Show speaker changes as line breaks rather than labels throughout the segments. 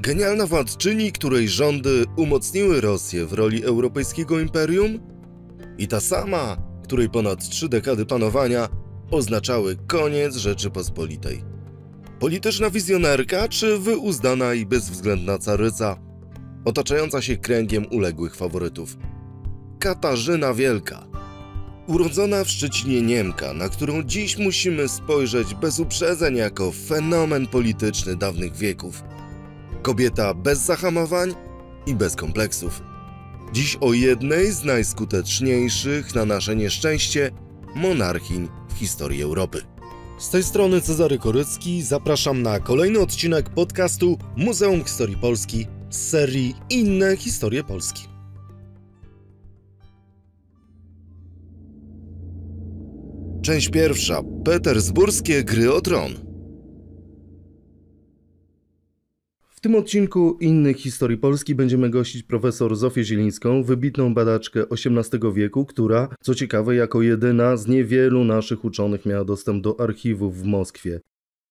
Genialna władczyni, której rządy umocniły Rosję w roli europejskiego imperium? I ta sama, której ponad trzy dekady panowania oznaczały koniec Rzeczypospolitej. Polityczna wizjonerka czy wyuzdana i bezwzględna caryca, otaczająca się kręgiem uległych faworytów. Katarzyna Wielka. Urodzona w Szczecinie Niemka, na którą dziś musimy spojrzeć bez uprzedzeń jako fenomen polityczny dawnych wieków – Kobieta bez zahamowań i bez kompleksów. Dziś o jednej z najskuteczniejszych na nasze nieszczęście monarchin w historii Europy. Z tej strony Cezary Korycki, zapraszam na kolejny odcinek podcastu Muzeum Historii Polski z serii Inne historie Polski. Część pierwsza. Petersburskie gry o tron. W tym odcinku innych historii Polski będziemy gościć profesor Zofię Zielińską, wybitną badaczkę XVIII wieku, która, co ciekawe, jako jedyna z niewielu naszych uczonych miała dostęp do archiwów w Moskwie.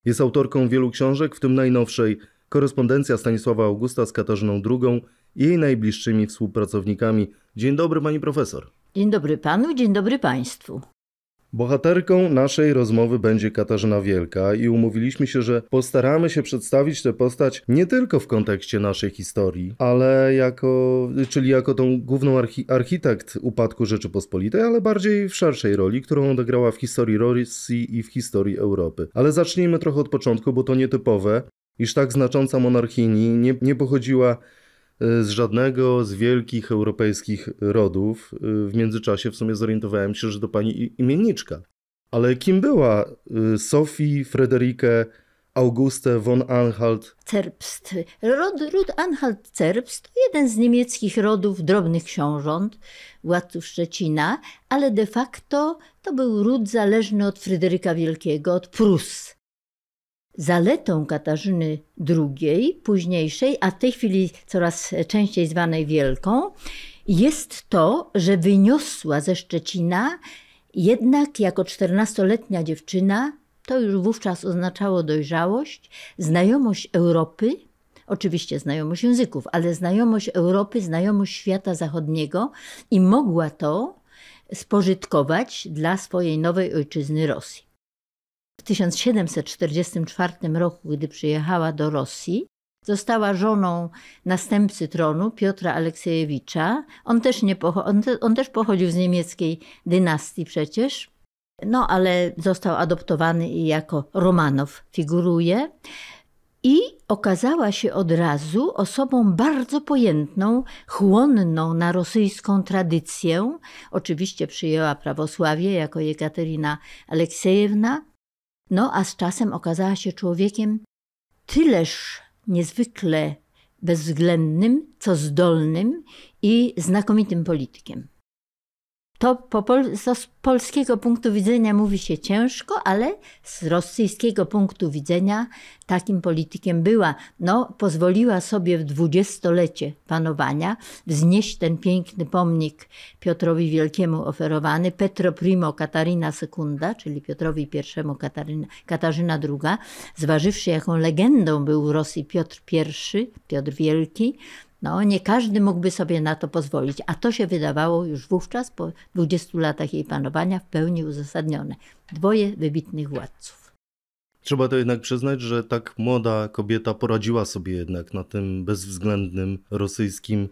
Jest autorką wielu książek, w tym najnowszej Korespondencja Stanisława Augusta z Katarzyną II i jej najbliższymi współpracownikami. Dzień dobry, pani profesor.
Dzień dobry panu, dzień dobry państwu.
Bohaterką naszej rozmowy będzie Katarzyna Wielka i umówiliśmy się, że postaramy się przedstawić tę postać nie tylko w kontekście naszej historii, ale jako, czyli jako tą główną archi architekt upadku Rzeczypospolitej, ale bardziej w szerszej roli, którą odegrała w historii Rosji i w historii Europy. Ale zacznijmy trochę od początku, bo to nietypowe, iż tak znacząca monarchini nie, nie pochodziła z żadnego z wielkich europejskich rodów. Y, w międzyczasie w sumie zorientowałem się, że to pani imienniczka. Ale kim była y, Sophie, Frederike, Auguste von anhalt
Cerbst. Rod, ród anhalt Cerbst to jeden z niemieckich rodów drobnych książąt, władców Szczecina, ale de facto to był ród zależny od Fryderyka Wielkiego, od Prus. Zaletą Katarzyny II, późniejszej, a w tej chwili coraz częściej zwanej Wielką, jest to, że wyniosła ze Szczecina jednak jako czternastoletnia dziewczyna, to już wówczas oznaczało dojrzałość, znajomość Europy, oczywiście znajomość języków, ale znajomość Europy, znajomość świata zachodniego i mogła to spożytkować dla swojej nowej ojczyzny Rosji. W 1744 roku, gdy przyjechała do Rosji, została żoną następcy tronu Piotra Aleksejewicza. On też, nie pocho- on, te- on też pochodził z niemieckiej dynastii przecież. No, ale został adoptowany i jako Romanow figuruje. I okazała się od razu osobą bardzo pojętną, chłonną na rosyjską tradycję. Oczywiście przyjęła prawosławie jako Jekaterina Aleksejewna, no a z czasem okazała się człowiekiem tyleż niezwykle bezwzględnym, co zdolnym i znakomitym politykiem. To po pol z polskiego punktu widzenia mówi się ciężko, ale z rosyjskiego punktu widzenia takim politykiem była. No, pozwoliła sobie w dwudziestolecie panowania wznieść ten piękny pomnik Piotrowi Wielkiemu oferowany, Petro Primo Katarina II, czyli Piotrowi I Katarina, Katarzyna II, zważywszy jaką legendą był w Rosji Piotr I, Piotr Wielki, no, nie każdy mógłby sobie na to pozwolić, a to się wydawało już wówczas, po 20 latach jej panowania, w pełni uzasadnione. Dwoje wybitnych władców.
Trzeba to jednak przyznać, że tak młoda kobieta poradziła sobie jednak na tym bezwzględnym rosyjskim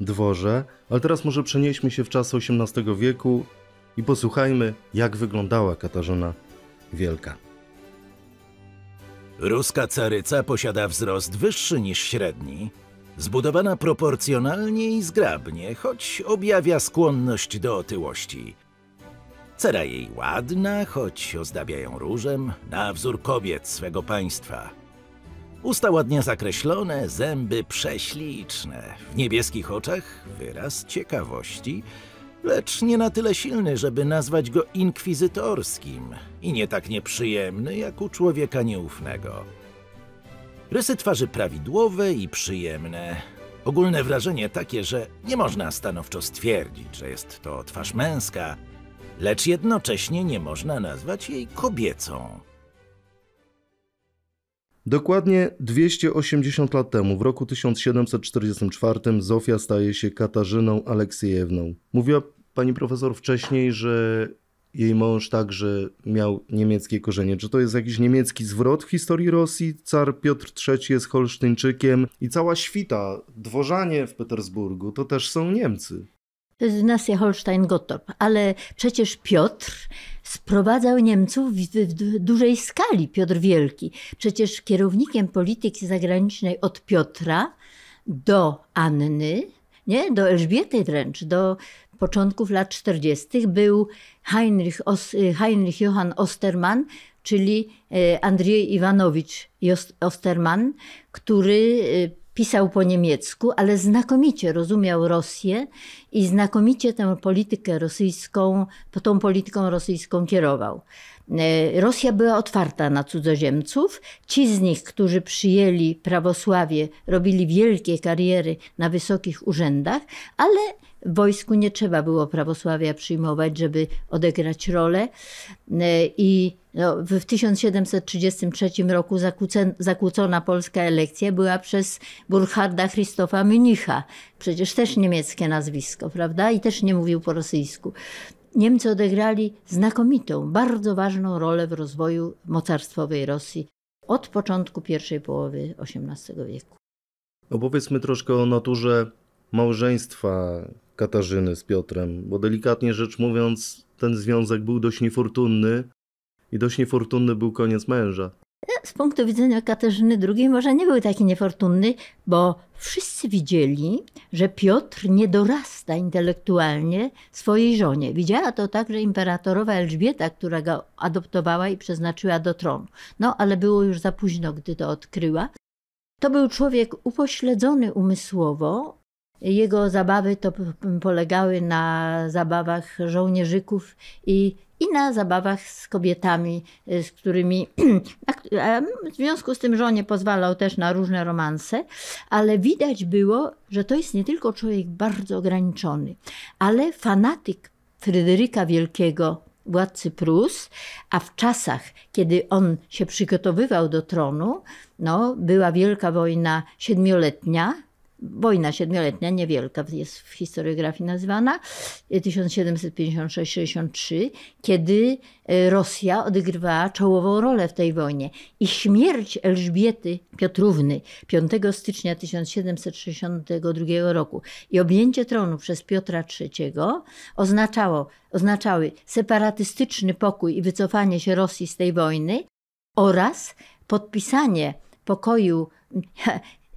dworze. Ale teraz może przenieśmy się w czas XVIII wieku i posłuchajmy, jak wyglądała Katarzyna Wielka.
Ruska caryca posiada wzrost wyższy niż średni, Zbudowana proporcjonalnie i zgrabnie, choć objawia skłonność do otyłości. Cera jej ładna, choć ozdabia ją różem, na wzór kobiet swego państwa. Usta ładnie zakreślone, zęby prześliczne, w niebieskich oczach wyraz ciekawości, lecz nie na tyle silny, żeby nazwać go inkwizytorskim i nie tak nieprzyjemny jak u człowieka nieufnego. Rysy twarzy prawidłowe i przyjemne. Ogólne wrażenie takie, że nie można stanowczo stwierdzić, że jest to twarz męska, lecz jednocześnie nie można nazwać jej kobiecą.
Dokładnie 280 lat temu, w roku 1744, Zofia staje się Katarzyną Aleksiejewną. Mówiła pani profesor wcześniej, że jej mąż także miał niemieckie korzenie. Czy to jest jakiś niemiecki zwrot w historii Rosji? Car Piotr III jest Holsztyńczykiem i cała świta, dworzanie w Petersburgu, to też są Niemcy.
To jest dynastia Holstein-Gottorp, ale przecież Piotr sprowadzał Niemców w, w, dużej skali, Piotr Wielki. Przecież kierownikiem polityki zagranicznej od Piotra do Anny, nie, do Elżbiety wręcz, do początków lat 40. był Heinrich, Os, y, Heinrich Johann Ostermann, czyli y, Andrzej Iwanowicz Ostermann, który y, pisał po niemiecku, ale znakomicie rozumiał Rosję i znakomicie tę politykę rosyjską, tą polityką rosyjską kierował. Rosja była otwarta na cudzoziemców. Ci z nich, którzy przyjęli prawosławie, robili wielkie kariery na wysokich urzędach, ale w wojsku nie trzeba było prawosławia przyjmować, żeby odegrać rolę. E, I no, w 1733 roku zakłócona polska elekcja była przez Burkharda Christofa Mnicha. Przecież też niemieckie nazwisko, prawda? I też nie mówił po rosyjsku. Niemcy odegrali znakomitą, bardzo ważną rolę w rozwoju mocarstwowej Rosji od początku pierwszej połowy XVIII wieku.
Opowiedzmy no troszkę o naturze małżeństwa Katarzyny z Piotrem, bo delikatnie rzecz mówiąc, ten związek był dość niefortunny i dość niefortunny był koniec męża.
E, z punktu widzenia Katarzyny II może nie był taki niefortunny, bo wszyscy widzieli, że Piotr nie dorasta intelektualnie swojej żonie. Widziała to także imperatorowa Elżbieta, która go adoptowała i przeznaczyła do tronu. No, ale było już za późno, gdy to odkryła. To był człowiek upośledzony umysłowo, jego zabawy to polegały na zabawach żołnierzyków i, i na zabawach z kobietami, y, z którymi. W związku z tym żonie pozwalał też na różne romanse, ale widać było, że to jest nie tylko człowiek bardzo ograniczony, ale fanatyk Fryderyka Wielkiego, władcy Prus, a w czasach, kiedy on się przygotowywał do tronu, no, była wielka wojna siedmioletnia wojna siedmioletnia, niewielka jest w historiografii nazwana, 1756-63, y, kiedy y, Rosja odgrywała czołową rolę w tej wojnie. I śmierć Elżbiety Piotrówny 5 stycznia 1762 roku i objęcie tronu przez Piotra III oznaczało, oznaczały separatystyczny pokój i wycofanie się Rosji z tej wojny oraz podpisanie pokoju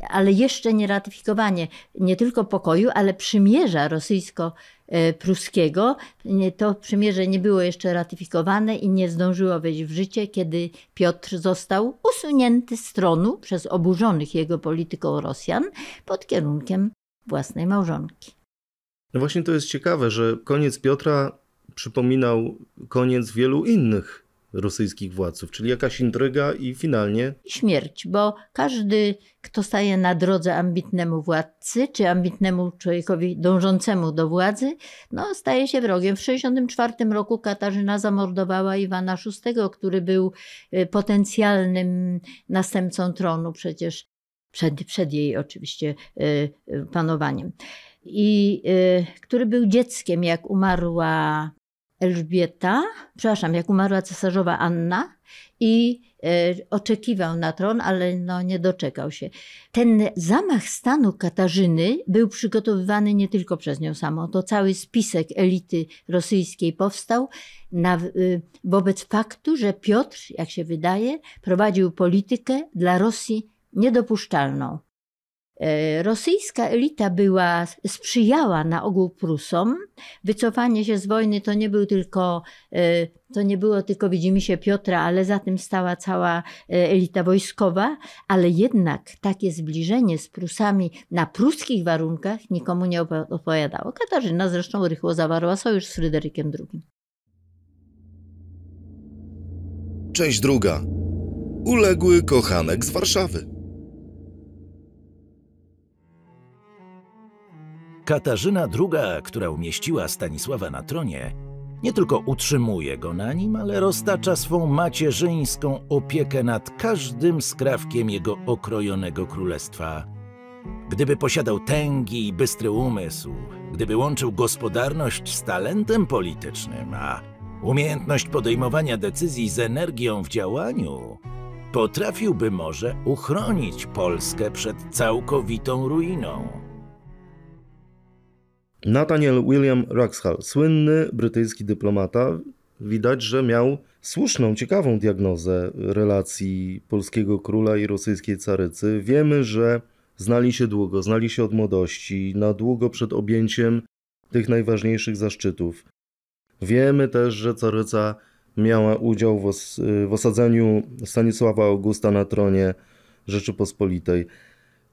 ale jeszcze nie ratyfikowanie nie tylko pokoju, ale przymierza rosyjsko-pruskiego. E, to przymierze nie było jeszcze ratyfikowane i nie zdążyło wejść w życie, kiedy Piotr został usunięty z tronu przez oburzonych jego polityką Rosjan pod kierunkiem własnej małżonki.
No właśnie to jest ciekawe, że koniec Piotra przypominał koniec wielu innych rosyjskich władców, czyli jakaś intryga i finalnie.
Śmierć, bo każdy, kto staje na drodze ambitnemu władcy, czy ambitnemu człowiekowi dążącemu do władzy, no, staje się wrogiem. W 1964 roku Katarzyna zamordowała Iwana VI, który był y, potencjalnym następcą tronu przecież przed, przed jej oczywiście y, y, panowaniem. I który był dzieckiem, jak umarła Elżbieta, przepraszam, jak umarła cesarzowa Anna i e, oczekiwał na tron, ale no nie doczekał się. Ten zamach stanu Katarzyny był przygotowywany nie tylko przez nią samą, to cały spisek elity rosyjskiej powstał na, e, wobec faktu, że Piotr, jak się wydaje, prowadził politykę dla Rosji niedopuszczalną. E, rosyjska elita była, sprzyjała na ogół Prusom. Wycofanie się z wojny to nie, był tylko, e, to nie było tylko, widzimy się, Piotra, ale za tym stała cała e, elita wojskowa. Ale jednak takie zbliżenie z Prusami na pruskich warunkach nikomu nie opowiadało. Katarzyna zresztą rychło zawarła sojusz z Fryderykiem II.
Część druga. Uległy kochanek z Warszawy.
Katarzyna II, która umieściła Stanisława na tronie, nie tylko utrzymuje go na nim, ale roztacza swą macierzyńską opiekę nad każdym skrawkiem jego okrojonego królestwa. Gdyby posiadał tęgi i bystry umysł, gdyby łączył gospodarność z talentem politycznym, a umiejętność podejmowania decyzji z energią w działaniu, potrafiłby może uchronić Polskę przed całkowitą ruiną.
Nathaniel William Ruxhall, słynny brytyjski dyplomata, widać, że miał słuszną, ciekawą diagnozę relacji polskiego króla i rosyjskiej carycy. Wiemy, że znali się długo, znali się od młodości, na długo przed objęciem tych najważniejszych zaszczytów. Wiemy też, że caryca miała udział w, os- w osadzeniu Stanisława Augusta na tronie Rzeczypospolitej.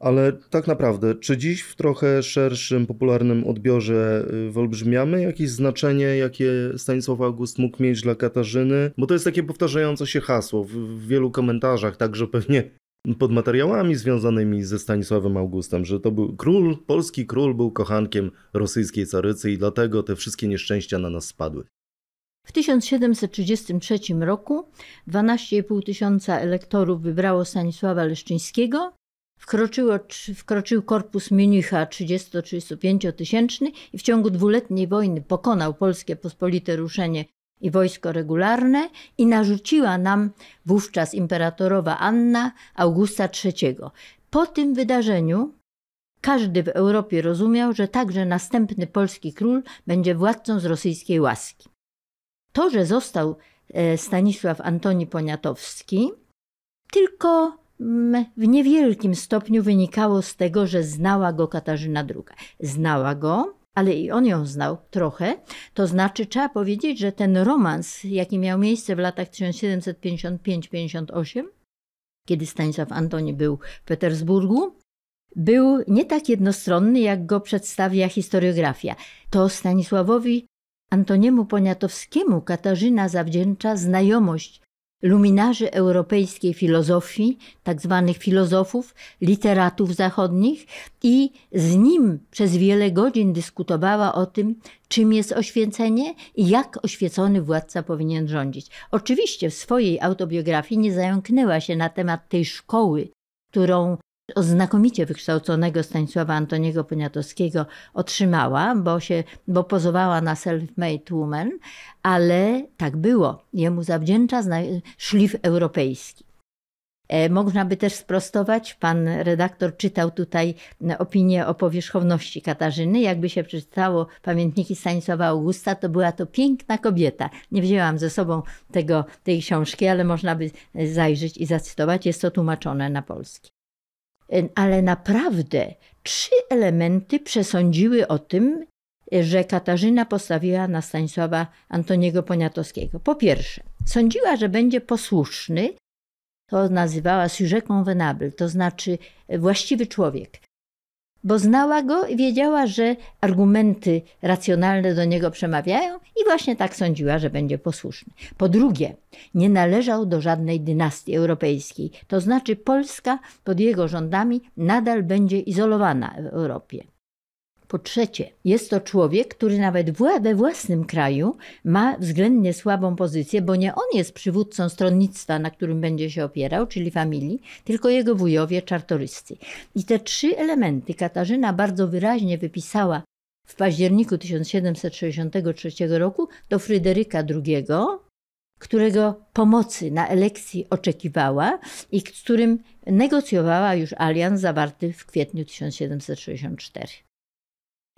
Ale tak naprawdę, czy dziś w trochę szerszym, popularnym odbiorze y, wyolbrzymiamy jakieś znaczenie, jakie Stanisław August mógł mieć dla Katarzyny? Bo to jest takie powtarzające się hasło w, w wielu komentarzach, także pewnie pod materiałami związanymi ze Stanisławem Augustem, że to był król, polski król był kochankiem rosyjskiej carycy i dlatego te wszystkie nieszczęścia na nas spadły.
W 1733 roku 12,5 tysiąca elektorów wybrało Stanisława Leszczyńskiego Wkroczyło, wkroczył korpus Minicha 30-35 tysięczny i w ciągu dwuletniej wojny pokonał Polskie Pospolite Ruszenie i wojsko regularne i narzuciła nam wówczas imperatorowa Anna Augusta III. Po tym wydarzeniu każdy w Europie rozumiał, że także następny polski król będzie władcą z rosyjskiej łaski. To, że został e, Stanisław Antoni Poniatowski, tylko w niewielkim stopniu wynikało z tego, że znała go Katarzyna II. Znała go, ale i on ją znał trochę. To znaczy, trzeba powiedzieć, że ten romans, jaki miał miejsce w latach 1755-58, kiedy Stanisław Antoni był w Petersburgu, był nie tak jednostronny, jak go przedstawia historiografia. To Stanisławowi Antoniemu Poniatowskiemu Katarzyna zawdzięcza znajomość luminarzy europejskiej filozofii, tak zwanych filozofów, literatów zachodnich, i z nim przez wiele godzin dyskutowała o tym, czym jest oświecenie i jak oświecony władca powinien rządzić. Oczywiście w swojej autobiografii nie zająknęła się na temat tej szkoły, którą od znakomicie wykształconego Stanisława Antoniego Poniatowskiego otrzymała, bo, się, bo pozowała na self-made woman, ale tak było. Jemu zawdzięcza szlif europejski. E, można by też sprostować, pan redaktor czytał tutaj opinię o powierzchowności Katarzyny. Jakby się przeczytało pamiętniki Stanisława Augusta, to była to piękna kobieta. Nie wzięłam ze sobą tego, tej książki, ale można by zajrzeć i zacytować. Jest to tłumaczone na polski ale naprawdę trzy elementy przesądziły o tym, e, że Katarzyna postawiła na Stanisława Antoniego Poniatowskiego. Po pierwsze, sądziła, że będzie posłuszny, to nazywała sujet convenable, to znaczy właściwy człowiek bo znała go i wiedziała, że argumenty racjonalne do niego przemawiają i właśnie tak sądziła, że będzie posłuszny. Po drugie, nie należał do żadnej dynastii europejskiej, to znaczy Polska pod jego rządami nadal będzie izolowana w Europie. Po trzecie, jest to człowiek, który nawet we własnym kraju ma względnie słabą pozycję, bo nie on jest przywódcą stronnictwa, na którym będzie się opierał, czyli familii, tylko jego wujowie czartoryscy. I te trzy elementy Katarzyna bardzo wyraźnie wypisała w październiku 1763 roku do Fryderyka II, którego pomocy na elekcji oczekiwała i z którym negocjowała już alianz zawarty w kwietniu 1764.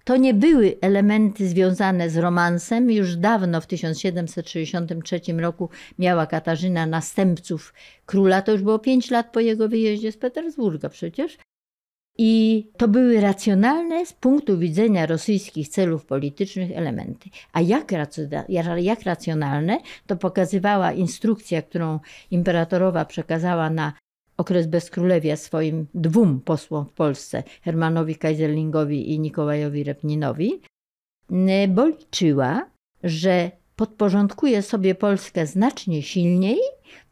To nie były elementy związane z romansem. Już dawno, w 1763 roku, miała Katarzyna następców króla. To już było pięć lat po jego wyjeździe z Petersburga przecież. I to były racjonalne z punktu widzenia rosyjskich celów politycznych elementy. A jak, jak racjonalne, to pokazywała instrukcja, którą imperatorowa przekazała na okres bezkrólewia swoim dwóm posłom w Polsce, Hermanowi Kaiserlingowi i Nikołajowi Repninowi, y, bo liczyła, że podporządkuje sobie Polskę znacznie silniej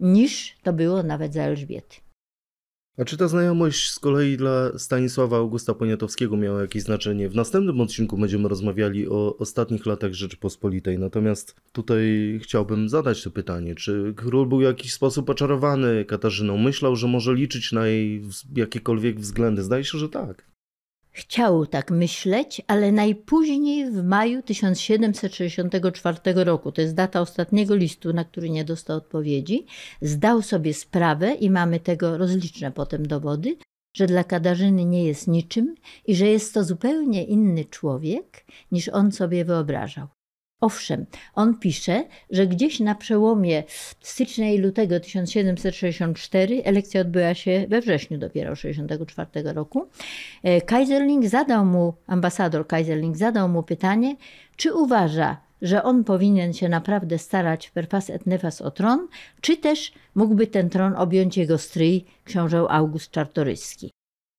niż to było nawet za Elżbiety.
A czy ta znajomość z kolei dla Stanisława Augusta Poniatowskiego miała jakieś znaczenie? W następnym odcinku będziemy rozmawiali o ostatnich latach Rzeczypospolitej, natomiast tutaj chciałbym zadać to pytanie, czy król był w jakiś sposób oczarowany Katarzyną? Myślał, że może liczyć na jej jakiekolwiek względy? Zdaje się,
że tak. Chciał tak myśleć, ale najpóźniej w maju 1764 roku, to jest data ostatniego listu, na który nie dostał odpowiedzi, zdał sobie sprawę i mamy tego rozliczne potem dowody, że dla Kadarzyny nie jest niczym i że jest to zupełnie inny człowiek niż on sobie wyobrażał. Owszem, on pisze, że gdzieś na przełomie stycznia i lutego 1764, elekcja odbyła się we wrześniu dopiero 1964 roku, e, Kaiserling zadał mu, ambasador Kaiserling zadał mu pytanie, czy uważa, że on powinien się naprawdę starać per fas et nefas o tron, czy też mógłby ten tron objąć jego stryj, książę August Czartoryski.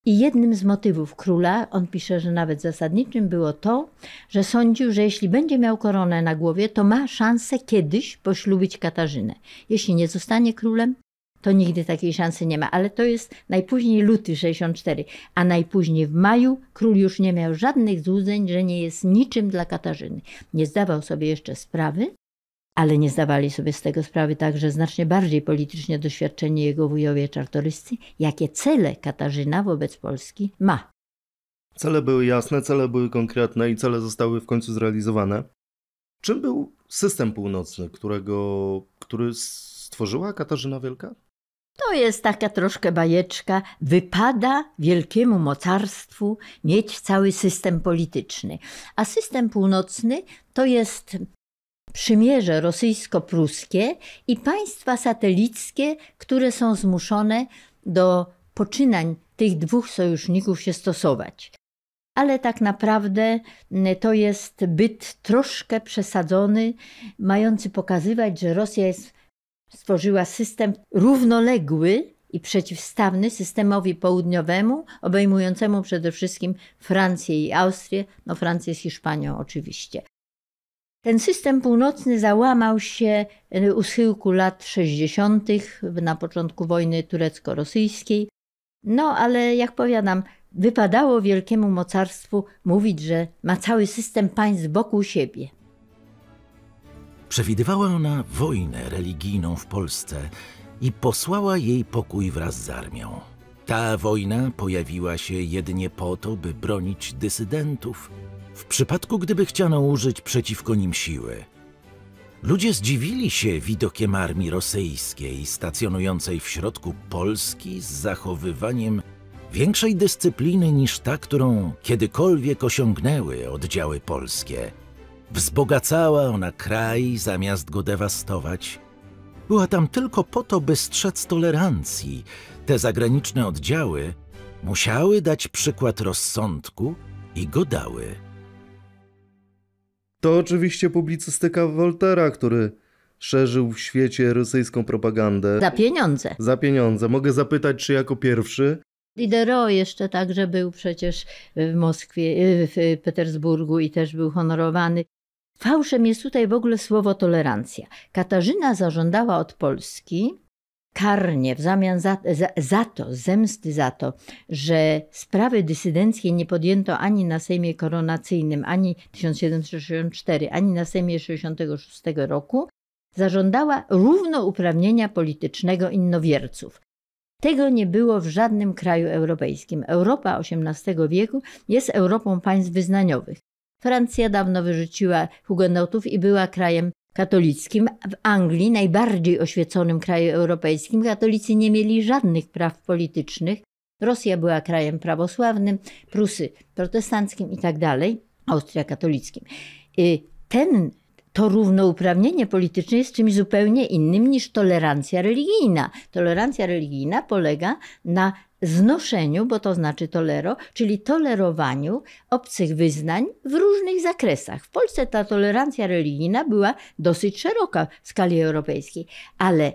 I jednym z motywów króla, on pisze, że nawet zasadniczym było to, że sądził, że jeśli będzie miał koronę na głowie, to ma szansę kiedyś poślubić Katarzynę. Jeśli nie zostanie królem, to nigdy takiej szansy nie ma, ale to jest najpóźniej luty 64, a najpóźniej w maju król już nie miał żadnych złudzeń, że nie jest niczym dla Katarzyny. Nie zdawał sobie jeszcze sprawy, ale nie zdawali sobie z tego sprawy także znacznie bardziej politycznie doświadczeni jego wujowie czartoryscy, jakie cele Katarzyna wobec Polski ma.
Cele były jasne, cele były konkretne i cele zostały w końcu zrealizowane. Czym był system północny, którego, który stworzyła
Katarzyna Wielka? To jest taka troszkę bajeczka. Wypada wielkiemu mocarstwu mieć cały system polityczny. A system północny to jest przymierze rosyjsko-pruskie i państwa satelickie, które są zmuszone do poczynań tych dwóch sojuszników się stosować. Ale tak naprawdę mm, to jest byt troszkę przesadzony, mający pokazywać, że Rosja jest, stworzyła system równoległy i przeciwstawny systemowi południowemu, obejmującemu przede wszystkim Francję i Austrię, no Francję z Hiszpanią oczywiście. Ten system północny załamał się y, u schyłku lat 60. na początku wojny turecko-rosyjskiej. No ale jak powiadam, wypadało wielkiemu mocarstwu mówić, że ma cały system państw wokół siebie.
Przewidywała ona wojnę religijną w Polsce i posłała jej pokój wraz z armią. Ta wojna pojawiła się jedynie po to, by bronić dysydentów, w przypadku gdyby chciano użyć przeciwko nim siły. Ludzie zdziwili się widokiem armii rosyjskiej stacjonującej w środku Polski z zachowywaniem większej dyscypliny niż ta, którą kiedykolwiek osiągnęły oddziały polskie. Wzbogacała ona kraj zamiast go dewastować. Była tam tylko po to, by strzec tolerancji. Te zagraniczne oddziały musiały dać przykład rozsądku i go dały.
To oczywiście publicystyka Woltera, który szerzył w świecie rosyjską propagandę. Za pieniądze. Za pieniądze. Mogę zapytać, czy jako pierwszy?
Diderot jeszcze także był przecież w Moskwie, y, w Petersburgu i też był honorowany. Fałszem jest tutaj w ogóle słowo tolerancja. Katarzyna zażądała od Polski karnie w zamian za, za, za to, zemsty za to, że sprawy dysydenckie nie podjęto ani na Sejmie Koronacyjnym, ani 1764, ani na Sejmie 66 roku, zażądała równouprawnienia politycznego innowierców. Tego nie było w żadnym kraju europejskim. Europa XVIII wieku jest Europą państw wyznaniowych. Francja dawno wyrzuciła hugonotów i była krajem katolickim. W Anglii, najbardziej oświeconym kraju europejskim, katolicy nie mieli żadnych praw politycznych. Rosja była krajem prawosławnym, Prusy protestanckim i tak dalej, Austria katolickim. Y, ten, to równouprawnienie polityczne jest czymś zupełnie innym niż tolerancja religijna. Tolerancja religijna polega na znoszeniu, bo to znaczy tolero, czyli tolerowaniu obcych wyznań w różnych zakresach. W Polsce ta tolerancja religijna była dosyć szeroka w skali europejskiej, ale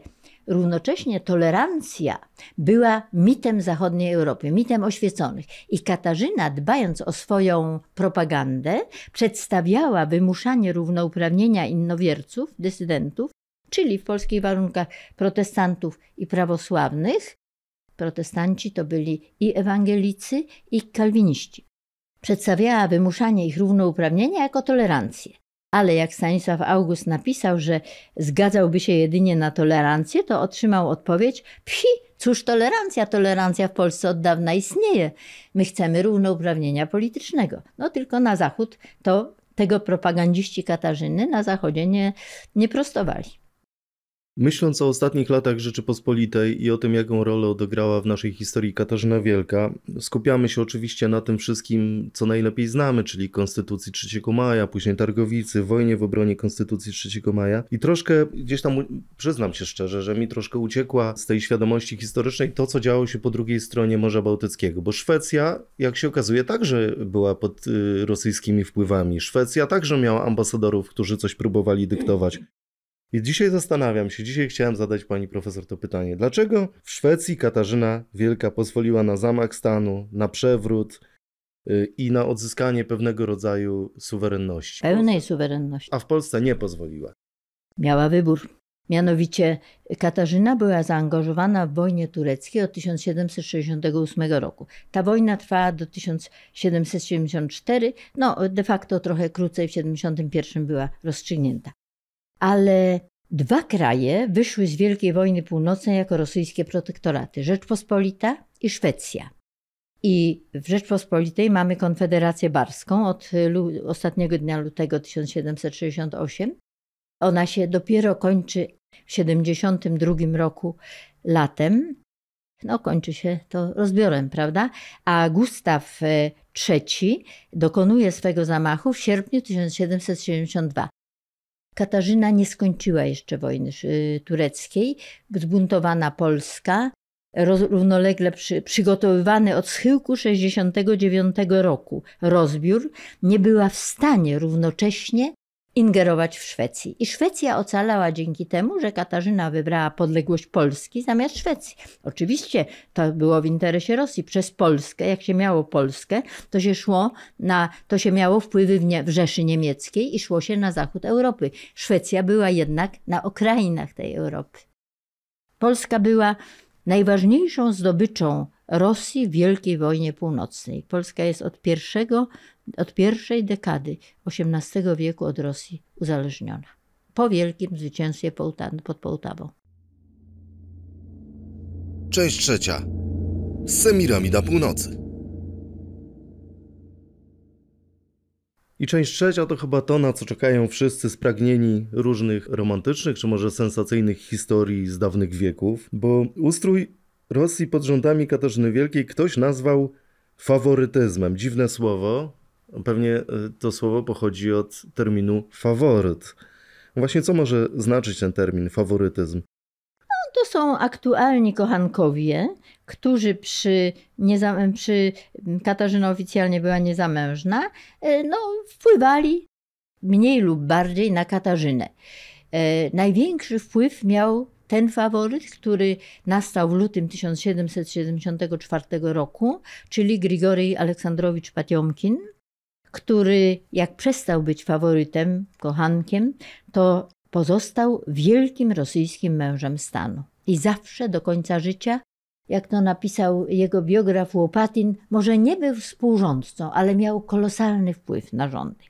równocześnie tolerancja była mitem zachodniej Europy, mitem oświeconych. I Katarzyna, dbając o swoją propagandę, przedstawiała wymuszanie równouprawnienia innowierców, dysydentów, czyli w polskich warunkach protestantów i prawosławnych, Protestanci to byli i ewangelicy, i kalwiniści. Przedstawiała wymuszanie ich równouprawnienia jako tolerancję. Ale jak Stanisław August napisał, że zgadzałby się jedynie na tolerancję, to otrzymał odpowiedź: Psi, cóż tolerancja? Tolerancja w Polsce od dawna istnieje. My chcemy równouprawnienia politycznego. No tylko na Zachód to tego propagandziści Katarzyny na Zachodzie nie, nie prostowali.
Myśląc o ostatnich latach Rzeczypospolitej i o tym, jaką rolę odegrała w naszej historii Katarzyna Wielka, skupiamy się oczywiście na tym wszystkim, co najlepiej znamy, czyli Konstytucji 3 maja, później Targowicy, wojnie w obronie Konstytucji 3 maja. I troszkę gdzieś tam, przyznam się szczerze, że mi troszkę uciekła z tej świadomości historycznej to, co działo się po drugiej stronie Morza Bałtyckiego, bo Szwecja, jak się okazuje, także była pod y, rosyjskimi wpływami. Szwecja także miała ambasadorów, którzy coś próbowali dyktować. I dzisiaj zastanawiam się, dzisiaj chciałem zadać pani profesor to pytanie. Dlaczego w Szwecji Katarzyna Wielka pozwoliła na zamach stanu, na przewrót y, i na odzyskanie pewnego rodzaju suwerenności? Pełnej
suwerenności.
A w Polsce nie pozwoliła.
Miała wybór. Mianowicie Katarzyna była zaangażowana w wojnie tureckiej od 1768 roku. Ta wojna trwała do 1774, no de facto trochę krócej, w 1771 była rozstrzygnięta ale dwa kraje wyszły z Wielkiej Wojny Północnej jako rosyjskie protektoraty Rzeczpospolita i Szwecja. I w Rzeczpospolitej mamy Konfederację Barską od ostatniego dnia lutego 1768. Ona się dopiero kończy w 72 roku latem. No, kończy się to rozbiorem, prawda? A Gustaw III e, dokonuje swego zamachu w sierpniu 1772. Katarzyna nie skończyła jeszcze wojny y, tureckiej, zbuntowana Polska, równolegle przy, przygotowywany od schyłku 69 roku rozbiór, nie była w stanie równocześnie ingerować w Szwecji. I Szwecja ocalała dzięki temu, że Katarzyna wybrała podległość Polski zamiast Szwecji. Oczywiście to było w interesie Rosji. Przez Polskę, jak się miało Polskę, to się szło na, to się miało wpływy w, nie, w Rzeszy Niemieckiej i szło się na zachód Europy. Szwecja była jednak na okrainach tej Europy. Polska była najważniejszą zdobyczą Rosji w Wielkiej Wojnie Północnej. Polska jest od pierwszego od pierwszej dekady XVIII wieku od Rosji uzależniona. Po wielkim zwycięstwie pod Połtawą.
Część trzecia. Semiramida Północy. I część trzecia to chyba to, na co czekają wszyscy spragnieni różnych romantycznych czy może sensacyjnych historii z dawnych wieków, bo ustrój Rosji pod rządami Katarzyny Wielkiej ktoś nazwał faworytyzmem. Dziwne słowo, Pewnie e, to słowo pochodzi od terminu faworyt. Właśnie co może znaczyć ten termin faworytyzm?
No, to są aktualni kochankowie, którzy przy, przy Katarzyna oficjalnie była niezamężna, e, no, wpływali mniej lub bardziej na Katarzynę. E, największy wpływ miał ten faworyt, który nastał w lutym 1774 roku, czyli Grigory Aleksandrowicz Patiomkin który jak przestał być faworytem, kochankiem, to pozostał wielkim rosyjskim mężem stanu. I zawsze do końca życia, jak to napisał jego biograf Łopatin, może nie był współrządcą, ale miał kolosalny wpływ na rządy.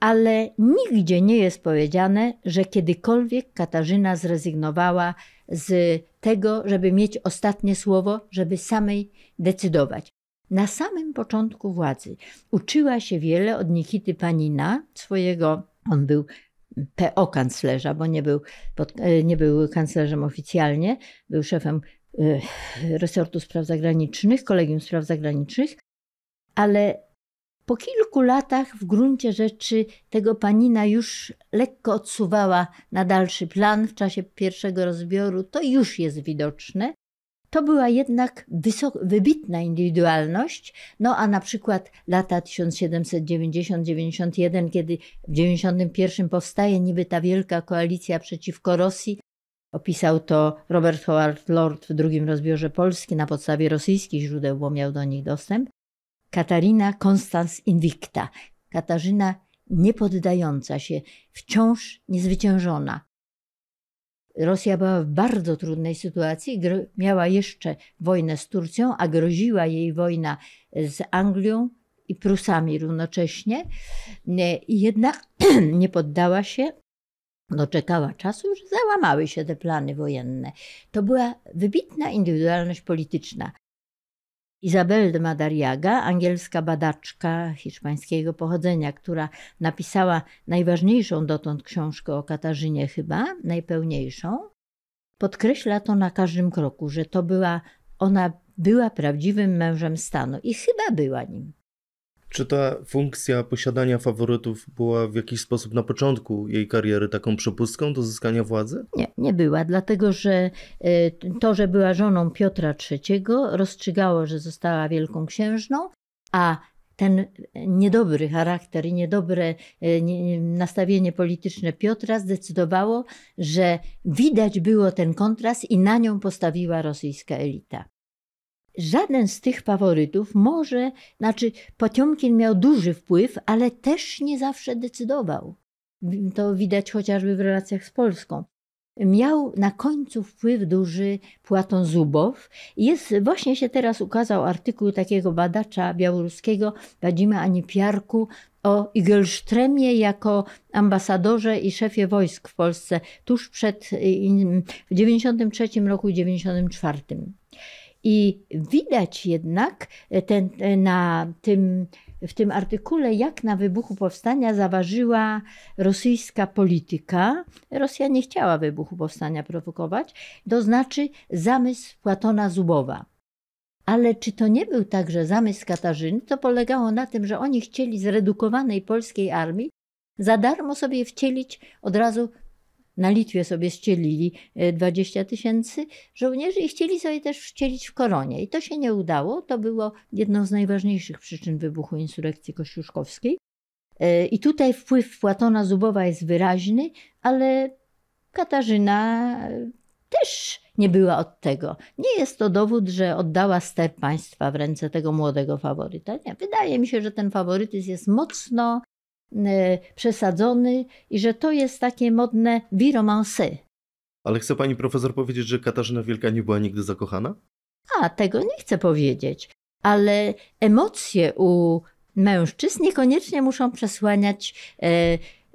Ale nigdzie nie jest powiedziane, że kiedykolwiek Katarzyna zrezygnowała z tego, żeby mieć ostatnie słowo, żeby samej decydować na samym początku władzy. Uczyła się wiele od Nikity Panina, swojego, on był PO kanclerza, bo nie był, e, nie był kanclerzem oficjalnie, był szefem e, resortu spraw zagranicznych, kolegium spraw zagranicznych, ale po kilku latach w gruncie rzeczy tego panina już lekko odsuwała na dalszy plan w czasie pierwszego rozbioru. To już jest widoczne, to była jednak wysok, wybitna indywidualność, no a na przykład lata 1790-91, kiedy w 91 powstaje niby ta wielka koalicja przeciwko Rosji, opisał to Robert Howard Lord w drugim rozbiorze Polski na podstawie rosyjskich źródeł, bo miał do nich dostęp, Katarina Konstans Invicta, Katarzyna niepoddająca się, wciąż niezwyciężona. Rosja była w bardzo trudnej sytuacji, miała jeszcze wojnę z Turcją, a groziła jej wojna z Anglią i Prusami równocześnie. E, I jednak nie poddała się, doczekała no, czasu, że załamały się te plany wojenne. To była wybitna indywidualność polityczna. Izabel de Madariaga, angielska badaczka hiszpańskiego pochodzenia, która napisała najważniejszą dotąd książkę o Katarzynie chyba, najpełniejszą, podkreśla to na każdym kroku, że to była ona była prawdziwym mężem stanu i chyba była nim.
Czy ta funkcja posiadania faworytów była w jakiś sposób na początku jej kariery taką przepustką do zyskania władzy?
Nie, nie była, dlatego że y, to, że była żoną Piotra III, rozstrzygało, że została wielką księżną, a ten niedobry charakter i niedobre y, nastawienie polityczne Piotra zdecydowało, że widać było ten kontrast i na nią postawiła rosyjska elita. Żaden z tych faworytów może, znaczy Potiomkin miał duży wpływ, ale też nie zawsze decydował. To widać chociażby w relacjach z Polską miał na końcu wpływ duży Płaton Zubow. Jest, właśnie się teraz ukazał artykuł takiego badacza białoruskiego Wadzima Anipiarku o Igelsztremie jako ambasadorze i szefie wojsk w Polsce tuż przed w 1993 roku i 1994. I widać jednak e, ten, e, na tym, w tym artykule, jak na wybuchu powstania zaważyła rosyjska polityka. Rosja nie chciała wybuchu powstania prowokować, to znaczy zamysł Platona Zubowa. Ale czy to nie był także zamysł Katarzyny? To polegało na tym, że oni chcieli zredukowanej polskiej armii za darmo sobie wcielić od razu na Litwie sobie ścielili 20 e, tysięcy żołnierzy i chcieli sobie też wcielić w koronie. I to się nie udało. To było jedną z najważniejszych przyczyn wybuchu insurrekcji kościuszkowskiej. E, I tutaj wpływ Płatona Zubowa jest wyraźny, ale Katarzyna e, też nie była od tego. Nie jest to dowód, że oddała ster państwa w ręce tego młodego faworyta. Nie. Wydaje mi się, że ten faworytyzm jest mocno Y, przesadzony i że to jest takie modne viromance.
Ale chce pani profesor powiedzieć, że Katarzyna Wielka nie była nigdy zakochana?
A, tego nie chcę powiedzieć. Ale emocje u mężczyzn niekoniecznie muszą przesłaniać e,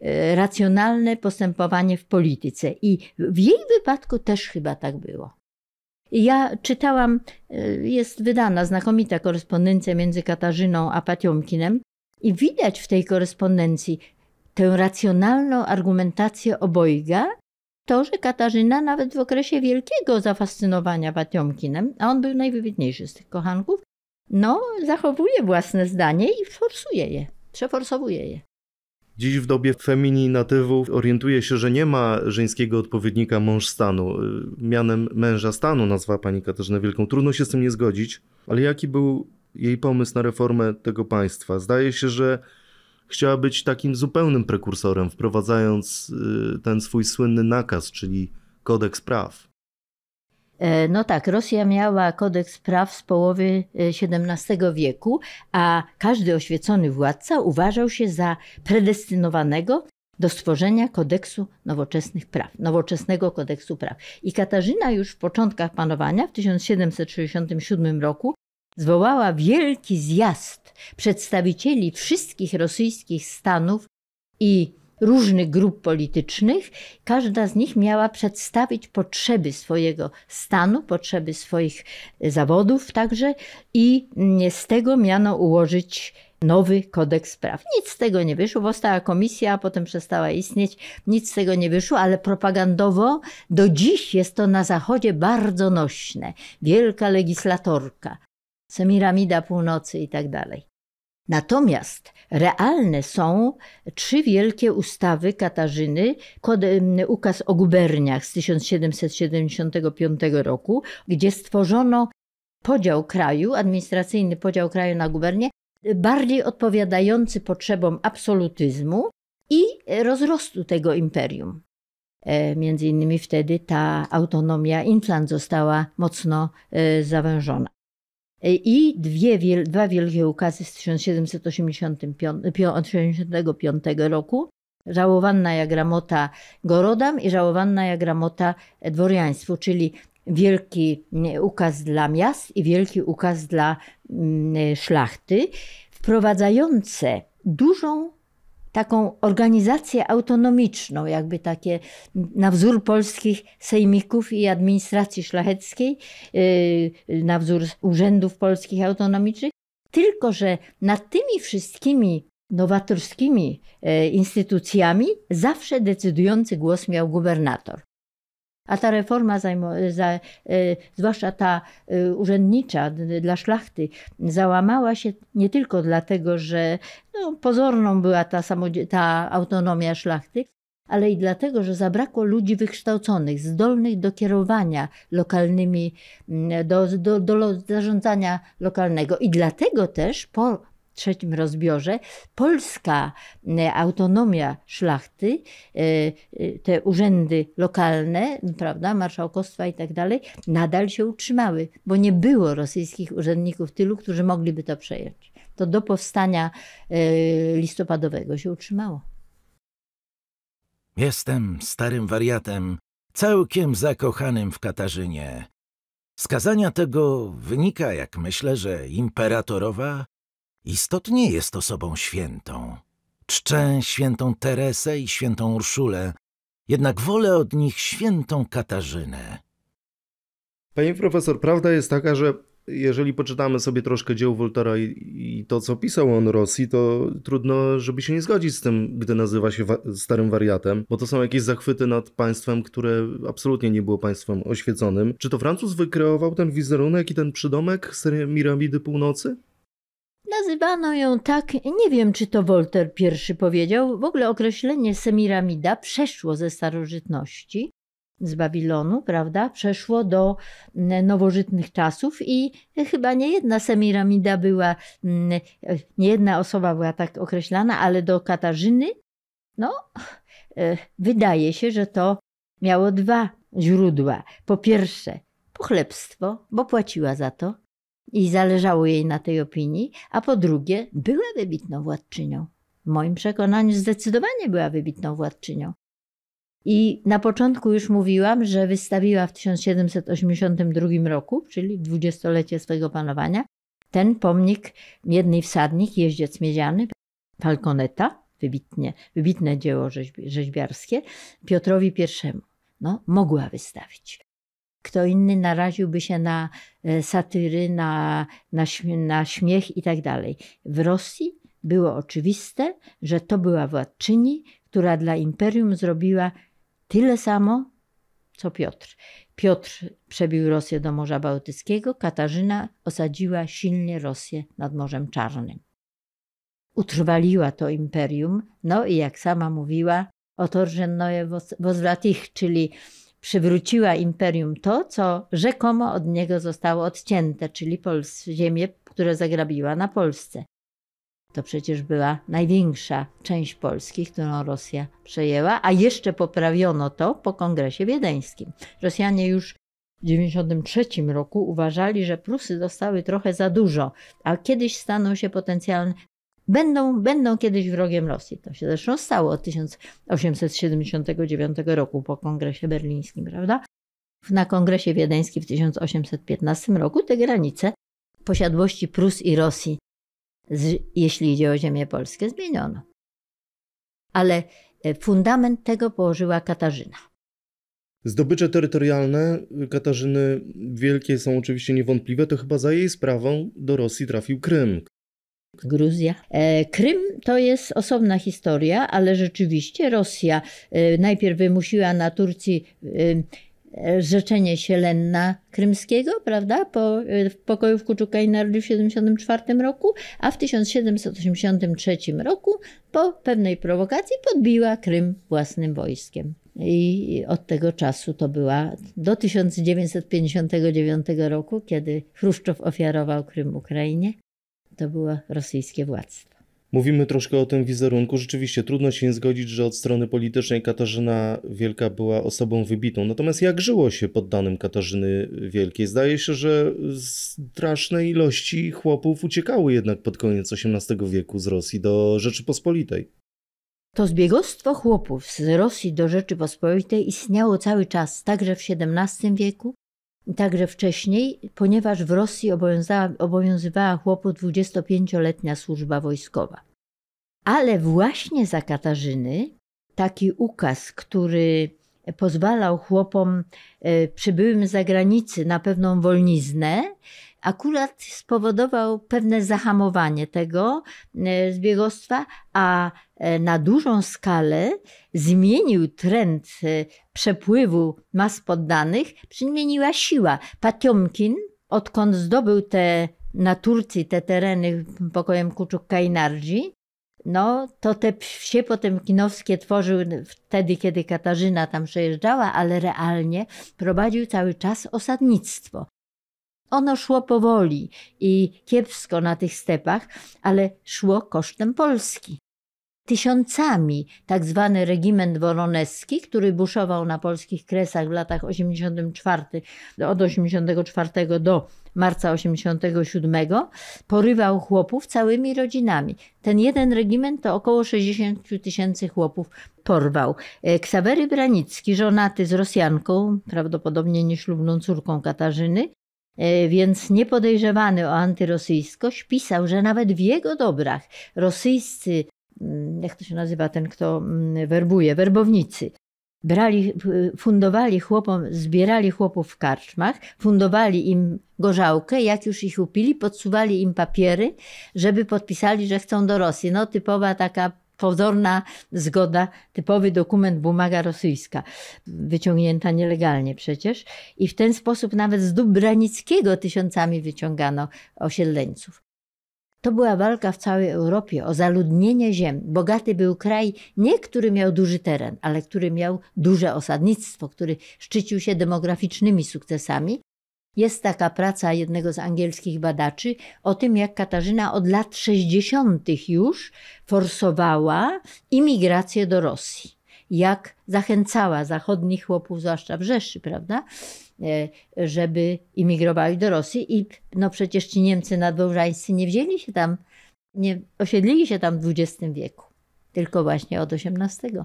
e, racjonalne postępowanie w polityce. I w jej wypadku też chyba tak było. Ja czytałam, e, jest wydana znakomita korespondencja między Katarzyną a Patiomkinem, i widać w tej korespondencji tę racjonalną argumentację obojga, to, że Katarzyna nawet w okresie wielkiego zafascynowania Watiomkinem, a on był najwybitniejszy z tych kochanków, no zachowuje własne zdanie i forsuje je, przeforsowuje je.
Dziś w dobie femininatywów orientuje się, że nie ma żeńskiego odpowiednika mąż stanu. Mianem męża stanu nazwa pani Katarzyna Wielką. Trudno się z tym nie zgodzić, ale jaki był jej pomysł na reformę tego państwa. Zdaje się, że chciała być takim zupełnym prekursorem, wprowadzając y, ten swój słynny nakaz, czyli kodeks praw.
E, no tak, Rosja miała kodeks praw z połowy XVII e, wieku, a każdy oświecony władca uważał się za predestynowanego do stworzenia kodeksu nowoczesnych praw, nowoczesnego kodeksu praw. I Katarzyna już w początkach panowania w 1767 roku zwołała wielki zjazd przedstawicieli wszystkich rosyjskich stanów i różnych grup politycznych. Każda z nich miała przedstawić potrzeby swojego stanu, potrzeby swoich e, zawodów także i mm, z tego miano ułożyć nowy kodeks praw. Nic z tego nie wyszło, powstała komisja, a potem przestała istnieć, nic z tego nie wyszło, ale propagandowo do dziś jest to na Zachodzie bardzo nośne. Wielka legislatorka Semiramida Północy i tak dalej. Natomiast realne są trzy wielkie ustawy Katarzyny, ukaz o guberniach z 1775 roku, gdzie stworzono podział kraju, administracyjny podział kraju na gubernie, bardziej odpowiadający potrzebom absolutyzmu i rozrostu tego imperium. E, między innymi wtedy ta autonomia Inflant została mocno e, zawężona i dwie, dwa wielkie ukazy z 1785 roku. Żałowanna Jagramota Gorodam i Żałowanna Jagramota Dworiaństwu, czyli wielki mm, ukaz dla miast i wielki ukaz dla mm, szlachty, wprowadzające dużą taką organizację autonomiczną, jakby takie na wzór polskich sejmików i administracji szlacheckiej, yy, na wzór urzędów polskich autonomicznych. Tylko, że nad tymi wszystkimi nowatorskimi e, instytucjami zawsze decydujący głos miał gubernator. A ta reforma, za, y, zwłaszcza ta y, urzędnicza dla szlachty, załamała się nie tylko dlatego, że no, pozorną była ta, ta autonomia szlachty, ale i dlatego, że zabrakło ludzi wykształconych, zdolnych do kierowania lokalnymi, mm, do, do, do zarządzania lokalnego. I dlatego też po trzecim rozbiorze, polska autonomia szlachty, e, e, te urzędy lokalne, no prawda, marszałkostwa i tak dalej, nadal się utrzymały, bo nie było rosyjskich urzędników tylu, którzy mogliby to przejąć. To do powstania e, listopadowego się utrzymało.
Jestem starym wariatem, całkiem zakochanym w Katarzynie. Skazania tego wynika, jak myślę, że imperatorowa Istotnie jest osobą świętą. Czczę świętą Teresę i świętą Urszulę,
jednak wolę od nich świętą
Katarzynę.
Panie profesor, prawda jest taka, że jeżeli poczytamy sobie troszkę dzieł Woltera i, i, to, co pisał on Rosji, to trudno, żeby się nie zgodzić z tym, gdy nazywa się wa starym wariatem, bo to są jakieś zachwyty nad państwem, które absolutnie nie było państwem oświeconym. Czy to Francuz wykreował ten wizerunek i ten przydomek z Myramidy Północy?
Nazywano ją tak, nie wiem czy to Wolter I powiedział, w ogóle określenie Semiramida przeszło ze starożytności, z Babilonu, prawda, przeszło do mm, nowożytnych czasów i chyba nie jedna Semiramida była, mm, nie jedna osoba była tak określana, ale do Katarzyny, no, e, wydaje się, że to miało dwa źródła. Po pierwsze, pochlebstwo, bo płaciła za to, i zależało jej na tej opinii, a po drugie, była wybitną władczynią. W moim przekonaniu zdecydowanie była wybitną władczynią. I na początku już mówiłam, że wystawiła w 1782 roku, czyli dwudziestolecie swego panowania, ten pomnik jednej wsadnik, jeździec miedziany, Falconeta, wybitnie, wybitne dzieło rzeźbiarskie, Piotrowi I. No, mogła wystawić. Kto inny naraziłby się na e, satyry, na, na, na śmiech i tak dalej. W Rosji było oczywiste, że to była władczyni, która dla imperium zrobiła tyle samo, co Piotr. Piotr przebił Rosję do Morza Bałtyckiego, Katarzyna osadziła silnie Rosję nad Morzem Czarnym. Utrwaliła to imperium, no i jak sama mówiła, otorżennoje wozwratych, czyli przywróciła imperium to, co rzekomo od niego zostało odcięte, czyli Pols ziemię, które zagrabiła na Polsce. To przecież była największa część Polski, którą Rosja przejęła, a jeszcze poprawiono to po Kongresie Wiedeńskim. Rosjanie już w 1993 roku uważali, że Prusy dostały trochę za dużo, a kiedyś staną się potencjalnym Będą, będą kiedyś wrogiem Rosji. To się zresztą stało od 1879 roku po kongresie berlińskim, prawda? Na kongresie wiedeńskim w 1815 roku te granice posiadłości Prus i Rosji, jeśli idzie o ziemię polskie, zmieniono. Ale e, fundament tego położyła Katarzyna.
Zdobycze terytorialne Katarzyny wielkie są oczywiście niewątpliwe, to chyba za jej sprawą do Rosji trafił Krym.
Gruzja. E, Krym to jest osobna historia, ale rzeczywiście Rosja e, najpierw wymusiła na Turcji zrzeczenie e, się Lenna Krymskiego, prawda, po, w pokoju w Kuczuka i Narodził w 1974 roku, a w 1783 roku po pewnej prowokacji podbiła Krym własnym wojskiem. I od tego czasu to była do 1959 roku, kiedy Chruszczow ofiarował Krym Ukrainie to było rosyjskie władztwo.
Mówimy troszkę o tym wizerunku. Rzeczywiście trudno się zgodzić, że od strony politycznej Katarzyna Wielka była osobą wybitą. Natomiast jak żyło się poddanym Katarzyny Wielkiej? Zdaje się, że straszne ilości chłopów uciekały jednak pod koniec XVIII wieku z Rosji do Rzeczypospolitej.
To zbiegostwo chłopów z Rosji do Rzeczypospolitej istniało cały czas, także w XVII wieku, także wcześniej, ponieważ w Rosji obowiązywała chłopu 25-letnia służba wojskowa. Ale właśnie za Katarzyny taki ukaz, który pozwalał chłopom e, przybyłym z zagranicy na pewną wolniznę, akurat spowodował pewne zahamowanie tego e, zbiegostwa, a e, na dużą skalę zmienił trend e, przepływu mas poddanych, zmieniła siła. Patiomkin, odkąd zdobył te na Turcji te tereny pokojem Kuczuk-Kainardzi, no to te wsie potem kinowskie tworzył wtedy, kiedy Katarzyna tam przejeżdżała, ale realnie prowadził cały czas osadnictwo. Ono szło powoli i kiepsko na tych stepach, ale szło kosztem Polski tysiącami tak zwany regiment woloneski, który buszował na polskich kresach w latach 84, od 84 do marca 87, porywał chłopów całymi rodzinami. Ten jeden regiment to około 60 tysięcy chłopów porwał. E, Ksawery Branicki, żonaty z Rosjanką, prawdopodobnie nieślubną córką Katarzyny, E, więc niepodejrzewany o antyrosyjskość pisał, że nawet w jego dobrach rosyjscy, mm, jak to się nazywa ten, kto mm, werbuje, werbownicy, brali, e, fundowali chłopom, zbierali chłopów w karczmach, fundowali im gorzałkę, jak już ich upili, podsuwali im papiery, żeby podpisali, że chcą do Rosji. No typowa taka pozorna zgoda, typowy dokument bumaga rosyjska, wyciągnięta nielegalnie przecież. I w ten sposób nawet z Dubranickiego tysiącami wyciągano osiedleńców. To była walka w całej Europie o zaludnienie ziem. Bogaty był kraj nie który miał duży teren, ale który miał duże osadnictwo, który szczycił się demograficznymi sukcesami, jest taka praca jednego z angielskich badaczy o tym, jak Katarzyna od lat 60. już forsowała imigrację do Rosji. Jak zachęcała zachodnich chłopów, zwłaszcza w Rzeszy, prawda, e, żeby imigrowali do Rosji. I no przecież ci Niemcy nadwołżańscy nie wzięli się tam, nie osiedlili się tam w XX wieku, tylko właśnie od XVIII.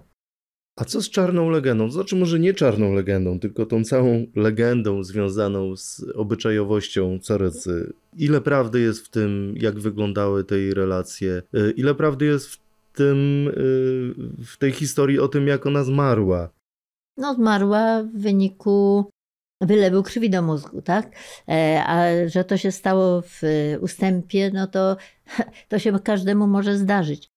A co z czarną legendą? Znaczy, może nie czarną legendą, tylko tą całą legendą związaną z obyczajowością Cerecy. Ile prawdy jest w tym, jak wyglądały te relacje? Y, ile prawdy jest w tym, y, w tej historii o tym, jak ona zmarła?
No, zmarła w wyniku wylewu krwi do mózgu, tak? E, a że to się stało w y, ustępie, no to, to się każdemu może zdarzyć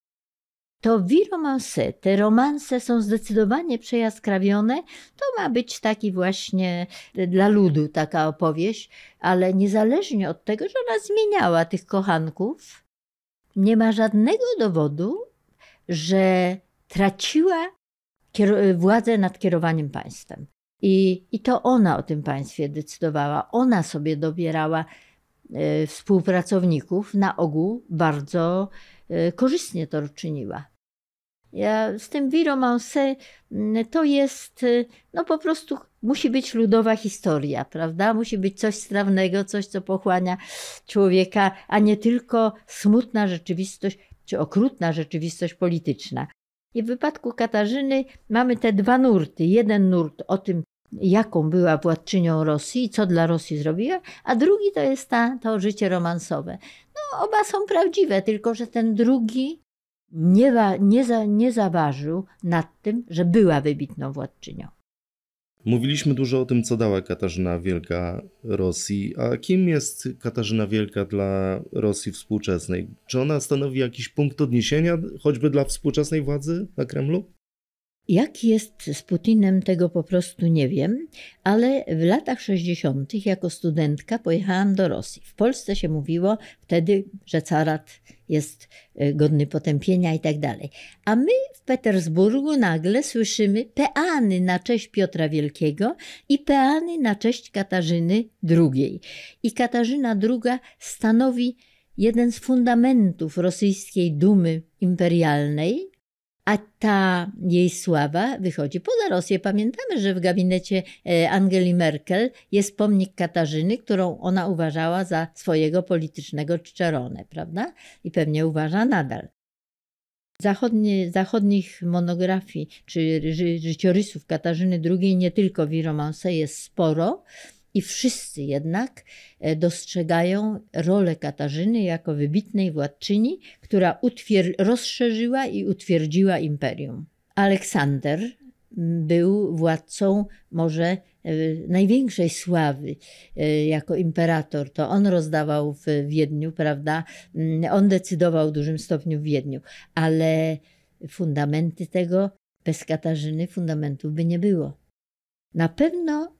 to wiromanse, te romanse są zdecydowanie przejaskrawione. To ma być taki właśnie y, dla ludu taka opowieść, ale niezależnie od tego, że ona zmieniała tych kochanków, nie ma żadnego dowodu, że traciła y, władzę nad kierowaniem państwem. I, I to ona o tym państwie decydowała. Ona sobie dobierała y, współpracowników na ogół bardzo korzystnie to czyniła. Ja, z tym Viromanse mm, to jest, y, no po prostu musi być ludowa historia, prawda? Musi być coś strawnego, coś, co pochłania człowieka, a nie tylko smutna rzeczywistość czy okrutna rzeczywistość polityczna. I w wypadku Katarzyny mamy te dwa nurty. Jeden nurt o tym, jaką była władczynią Rosji i co dla Rosji zrobiła, a drugi to jest ta, to życie romansowe. No, oba są prawdziwe, tylko że ten drugi nie, nie, za, nie zaważył nad tym, że była wybitną władczynią.
Mówiliśmy dużo o tym, co dała Katarzyna Wielka Rosji. A kim jest Katarzyna Wielka dla Rosji współczesnej? Czy ona stanowi jakiś punkt odniesienia, choćby dla współczesnej władzy na Kremlu?
Jak jest z Putinem, tego po prostu nie wiem, ale w latach 60. jako studentka pojechałam do Rosji. W Polsce się mówiło wtedy, że carat jest e, godny potępienia i tak dalej. A my w Petersburgu nagle słyszymy peany na cześć Piotra Wielkiego i peany na cześć Katarzyny II. I Katarzyna II stanowi jeden z fundamentów rosyjskiej dumy imperialnej, a ta jej sława wychodzi poza Rosję. Pamiętamy, że w gabinecie e, Angeli Merkel jest pomnik Katarzyny, którą ona uważała za swojego politycznego czczeronę, prawda? I pewnie uważa nadal. Zachodnie, zachodnich monografii czy życiorysów Katarzyny II nie tylko w romanse jest sporo, i wszyscy jednak e, dostrzegają rolę Katarzyny jako wybitnej władczyni, która rozszerzyła i utwierdziła imperium. Aleksander mm, był władcą może e, największej sławy e, jako imperator. To on rozdawał w Wiedniu, prawda? Mm, on decydował w dużym stopniu w Wiedniu, ale fundamenty tego bez Katarzyny fundamentów by nie było. Na pewno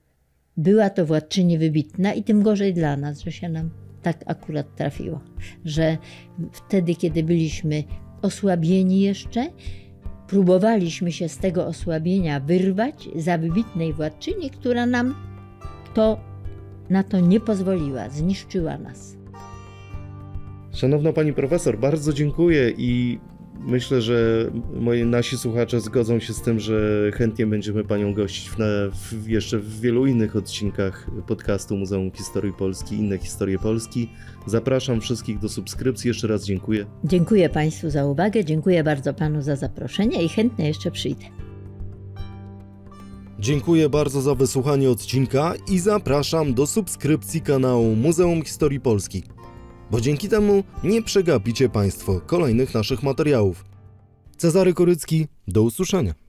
była to władczyni wybitna i tym gorzej dla nas, że się nam tak akurat trafiło, że wtedy, kiedy byliśmy osłabieni jeszcze, próbowaliśmy się z tego osłabienia wyrwać za wybitnej władczyni, która nam to, na to nie pozwoliła, zniszczyła nas.
Szanowna pani profesor, bardzo dziękuję i myślę, że moi nasi słuchacze zgodzą się z tym, że chętnie będziemy panią gościć w, w jeszcze w wielu innych odcinkach podcastu Muzeum Historii Polski, inne historie Polski. Zapraszam wszystkich do subskrypcji. Jeszcze raz dziękuję.
Dziękuję Państwu za uwagę, dziękuję bardzo Panu za zaproszenie i chętnie jeszcze przyjdę.
Dziękuję bardzo za wysłuchanie odcinka i zapraszam do subskrypcji kanału Muzeum Historii Polski bo dzięki temu nie przegapicie Państwo kolejnych naszych materiałów. Cezary Korycki, do usłyszenia.